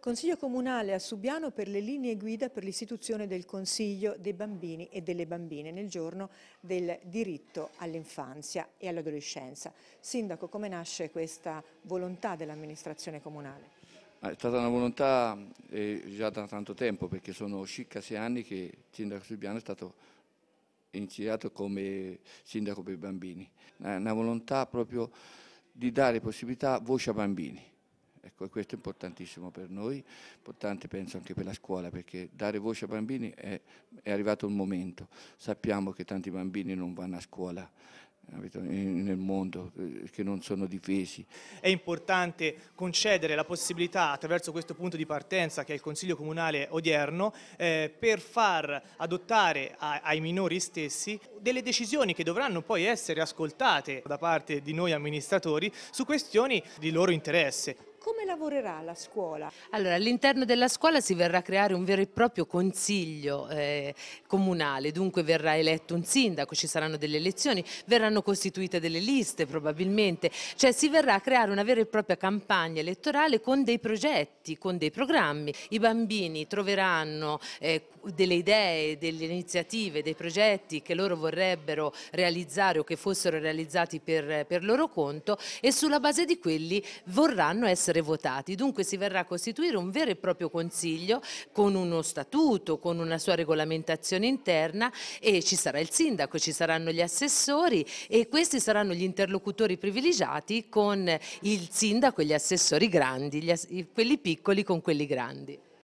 Consiglio Comunale a Subiano per le linee guida per l'istituzione del Consiglio dei bambini e delle bambine nel giorno del diritto all'infanzia e all'adolescenza. Sindaco, come nasce questa volontà dell'amministrazione comunale? È stata una volontà eh, già da tanto tempo perché sono circa sei anni che il sindaco Subiano è stato iniziato come sindaco per i bambini. Una, una volontà proprio di dare possibilità voce a bambini Ecco, questo è importantissimo per noi, importante penso anche per la scuola, perché dare voce ai bambini è, è arrivato il momento. Sappiamo che tanti bambini non vanno a scuola nel mondo eh, che non sono difesi. È importante concedere la possibilità attraverso questo punto di partenza che è il Consiglio Comunale odierno eh, per far adottare a, ai minori stessi delle decisioni che dovranno poi essere ascoltate da parte di noi amministratori su questioni di loro interesse come lavorerà la scuola? Allora, all'interno della scuola si verrà a creare un vero e proprio consiglio eh, comunale, dunque verrà eletto un sindaco, ci saranno delle elezioni, verranno costituite delle liste probabilmente, cioè si verrà a creare una vera e propria campagna elettorale con dei progetti, con dei programmi. I bambini troveranno eh, delle idee, delle iniziative, dei progetti che loro vorrebbero realizzare o che fossero realizzati per, per loro conto e sulla base di quelli vorranno essere essere votati. Dunque si verrà a costituire un vero e proprio Consiglio con uno statuto, con una sua regolamentazione interna e ci sarà il sindaco, ci saranno gli assessori e questi saranno gli interlocutori privilegiati con il sindaco e gli assessori grandi, quelli piccoli con quelli grandi.